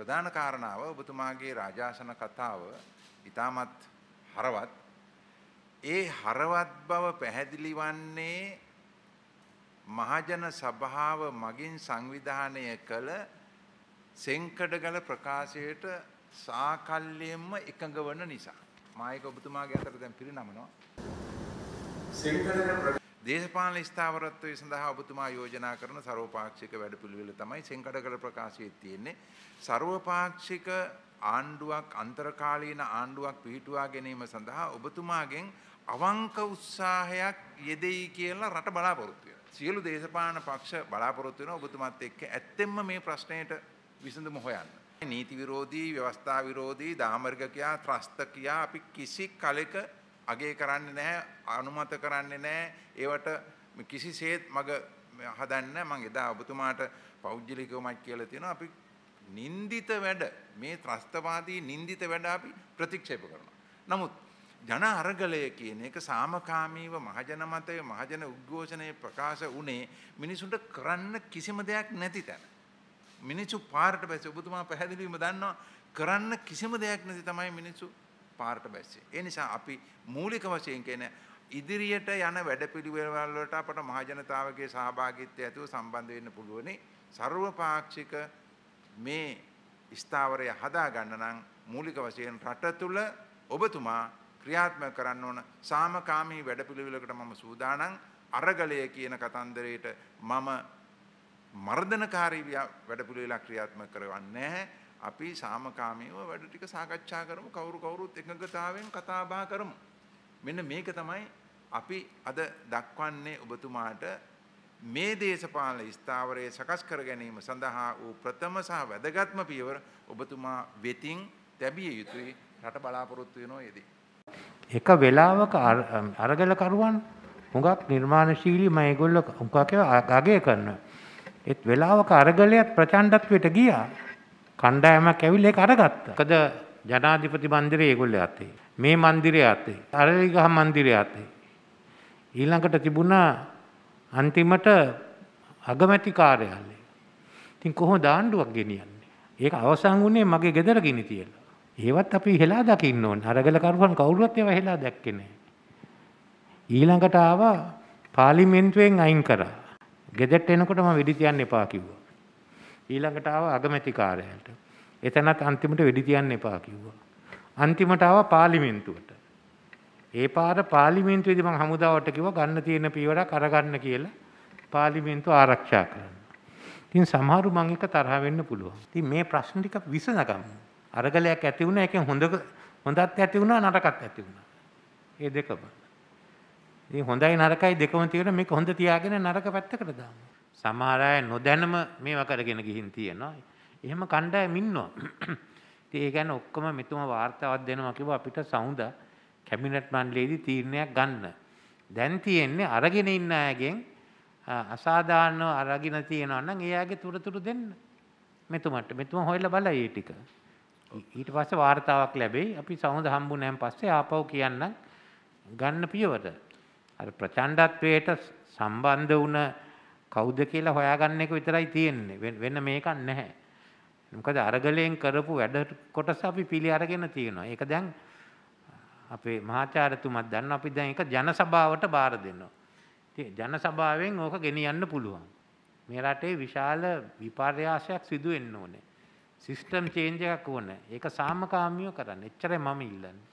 ප්‍රධාන කාරණාව ඔබතුමාගේ රාජාසන කතාව ඉතාමත් හරවත් ඒ හරවත් බව පැහැදිලි වන්නේ මහජන සභාව මගින් සංවිධානය කළ සෙංකඩගල ප්‍රකාශයට සාකල්ලයෙන්ම එකඟ වන නිසා. මායක ඔබතුමාගේ අතර දැන් පිරිනමනවා. සෙංකඩගල දේශපාලන ස්ථාවරත්වය සඳහා ඔබතුමා යෝජනා කරන ਸਰවපාක්ෂික වැඩපිළිවෙල තමයි සෙන්කඩකර ප්‍රකාශයේ තියෙන්නේ. ਸਰවපාක්ෂික ආණ්ඩුවක් අන්තර්කාලීන ආණ්ඩුවක් පිහිටුවා ගැනීම සඳහා ඔබතුමාගෙන් අවංක උත්සාහයක් යෙදෙයි කියලා රට බලාපොරොත්තු වෙනවා. සියලු දේශපාලන පක්ෂ බලාපොරොත්තු වෙනවා ඔබතුමාත් එක්ක ඇත්තෙන්ම මේ ප්‍රශ්නයට විසඳුම හොයන්න. නීති විරෝධී, ව්‍යවස්ථා විරෝධී, දාමර්ගකයා, ත්‍රස්තකයා අපි කිසි කලෙක අගේ කරන්නේ නැහැ අනුමත කරන්නේ නැහැ ඒවට කිසිසේත් මග හදන්න මං එදා ඔබතුමාට පෞද්ගලිකවමත් කියලා තියෙනවා අපි නින්දිත වැඩ මේ ත්‍රස්තවාදී නින්දිත වැඩ අපි ප්‍රතික්ෂේප කරනවා. නමුත් ජන අරගලය කියන එක සාමකාමීව මහජන මතය මහජන උද්ඝෝෂණයේ ප්‍රකාශ වුණේ මිනිසුන්ට කරන්න කිසිම දෙයක් නැති තැන. මිනිසු පාරට බැස ඔබතුමා පැහැදිලිවම දන්නවා කරන්න කිසිම දෙයක් නැති තමයි මිනිසු පාරට බැස්සේ. ඒ නිසා අපි මූලික වශයෙන් කියන ඉදිරියට යන වැඩපිළිවෙළ වලට අපට මහජනතාවගේ සහභාගීත්වය ඇතුව සම්බන්ධ වෙන්න පුළුවනි. ਸਰවපාක්ෂික මේ ස්ථාවරය හදා ගන්න නම් මූලික වශයෙන් රට තුල ඔබතුමා ක්‍රියාත්මක කරන්න ඕන සාමකාමී වැඩපිළිවෙලකට මම සූදානම්. අරගලය කියන කතන්දරයට මම මර්ධනකාරී වැඩපිළිවෙලක් ක්‍රියාත්මක කරවන්නේ නැහැ. අපි සාමකාමීව වැඩ ටික සාකච්ඡා කරමු කවුරු කවුරුත් එකඟතාවයෙන් කතා බහ කරමු. මෙන්න මේක තමයි අපි අද දක්වන්නේ ඔබතුමාට මේ දේශපාලන ස්ථාවරය සකස් කර ගැනීම සඳහා වූ ප්‍රථම සහ වැදගත්ම පියවර ඔබතුමා වෙතින් තැබිය යුතුයි රට බලාපොරොත්තු වෙනවා යදී. එක වෙලාවක අරගලකරුවන් හුඟක් නිර්මාණශීලී මේගොල්ල හුඟක් අගය කරන. ඒත් වෙලාවක අරගලයක් ප්‍රචණ්ඩත්වයට ගියා. කණ්ඩායමක් ඇවිල්ලා ඒක අරගත්තා. මොකද ජනාධිපති මන්දිරය ඒගොල්ලෝ අතේ. මේ මන්දිරය අතේ. අරලිගහ මන්දිරය අතේ. ඊළඟට තිබුණා අන්තිමට අගමැති කාර්යාලය. ඉතින් කොහොමද ආණ්ඩුවක් ගෙනියන්නේ? ඒක අවසන් වුණේ මගේ ගෙදර ගිනි තියලා. ඒවත් අපි හෙලා දකින්න ඕනේ. අරගල කරුවන් කවුරුවත් ඒව හෙලා දැක්කේ නැහැ. ඊළඟට ආවා පාර්ලිමේන්තුවෙන් අයින් කරා. ගෙදරට එනකොට මම වෙඩි තියන්න එපා කිව්වා. ඊළඟට ආව අගමැතිකාරයාට. එතනත් අන්තිමට වෙඩි තියන්න එපා කිව්වා. අන්තිමට ආව පාර්ලිමේන්තුවට. ඒ පාර පාර්ලිමේන්තුවේදී මම හමුදාවට කිව්වා ගන්න තියෙන පීවරක් අරගන්න කියලා පාර්ලිමේන්තුව ආරක්ෂා කරන්න. ඉතින් සමහරු මං එක තරහ වෙන්න පුළුවන්. ඉතින් මේ ප්‍රශ්න ටික විසඳගමු. අරගලයක් ඇති වුණා එකෙන් හොඳ හොඳත් ඇති වුණා නරකත් ඇති වුණා. මේ දෙකම. ඉතින් හොඳයි නරකයි දෙකම තියෙන මේක හොඳ තියාගෙන නරක පැත්තකට දාමු. සමහර අය නොදැනම මේවා කරගෙන ගිහින් තියෙනවා. එහෙම කණ්ඩායම් ඉන්නවා. ඉතින් ඒ ගැන ඔක්කොම මෙතුම වාර්තාවක් දෙනවා කිව්වා අපිට සවුඳ කැබිනට් මණ්ඩලයේදී තීරණයක් ගන්න. දැන් තියෙන්නේ අරගෙන ඉන්න අයගෙන් අසාධාරණව අරගෙන තියෙනවා නම් එයාගේ තොරතුරු දෙන්න මෙතුමට මෙතුම හොයලා බලයි ඒ ටික ඊට පස්සේ වார்த்தාවක් ලැබෙයි අපි සමුද හම්බුනෑන් පස්සේ ආපහු කියන්න ගන්න පියවර අර ප්‍රචණ්ඩත්වයට සම්බන්ධ වුණ කවුද කියලා හොයාගන්න එක විතරයි තියෙන්නේ වෙන මේකක් නැහැ මොකද අරගලයෙන් කරපු වැඩ කොටස අපි පිළි අරගෙන තියෙනවා ඒක දැන් අපේ මහාචාර්යතුමත් දන්න අපි දැන් ඒක ජන සභාවට බාර දෙනවා ඉතින් ජන සභාවෙන් ඕක ගෙනියන්න පුළුවන් මේ රටේ විශාල විපර්යාසයක් සිදු වෙන්න ඕනේ සිස්ටම් චේන්ජ් එකක් ඕනේ ඒක සාමකාමීව කරන්න එච්චරයි මම ඉල්ලන්නේ